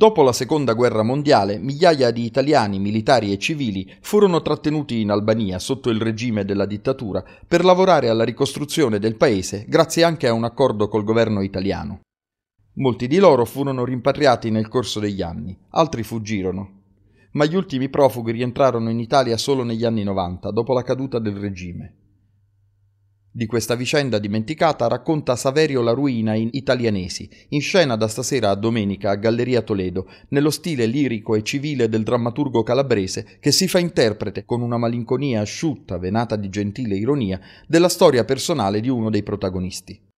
Dopo la seconda guerra mondiale, migliaia di italiani, militari e civili furono trattenuti in Albania sotto il regime della dittatura per lavorare alla ricostruzione del paese grazie anche a un accordo col governo italiano. Molti di loro furono rimpatriati nel corso degli anni, altri fuggirono. Ma gli ultimi profughi rientrarono in Italia solo negli anni 90, dopo la caduta del regime. Di questa vicenda dimenticata racconta Saverio La Ruina in Italianesi, in scena da stasera a domenica a Galleria Toledo, nello stile lirico e civile del drammaturgo calabrese che si fa interprete con una malinconia asciutta, venata di gentile ironia, della storia personale di uno dei protagonisti.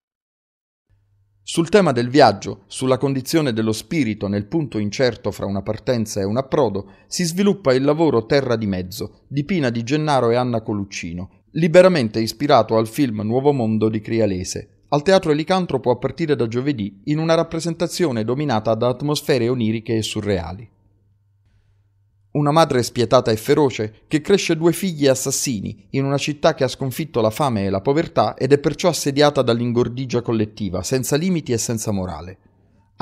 Sul tema del viaggio, sulla condizione dello spirito nel punto incerto fra una partenza e un approdo, si sviluppa il lavoro Terra di Mezzo di Pina di Gennaro e Anna Coluccino, liberamente ispirato al film Nuovo Mondo di Crialese. Al Teatro Elicantropo a partire da giovedì in una rappresentazione dominata da atmosfere oniriche e surreali. Una madre spietata e feroce che cresce due figli assassini in una città che ha sconfitto la fame e la povertà ed è perciò assediata dall'ingordigia collettiva, senza limiti e senza morale.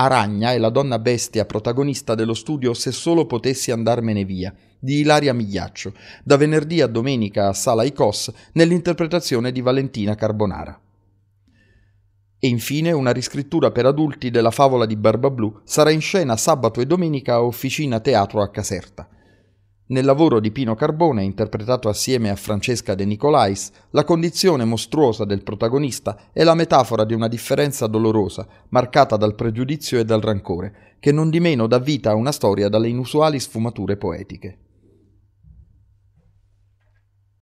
Aragna è la donna bestia protagonista dello studio Se solo potessi andarmene via, di Ilaria Migliaccio, da venerdì a domenica a Sala Icos nell'interpretazione di Valentina Carbonara. E infine una riscrittura per adulti della favola di Barbablù sarà in scena sabato e domenica a Officina Teatro a Caserta. Nel lavoro di Pino Carbone, interpretato assieme a Francesca De Nicolais, la condizione mostruosa del protagonista è la metafora di una differenza dolorosa, marcata dal pregiudizio e dal rancore, che non di meno dà vita a una storia dalle inusuali sfumature poetiche.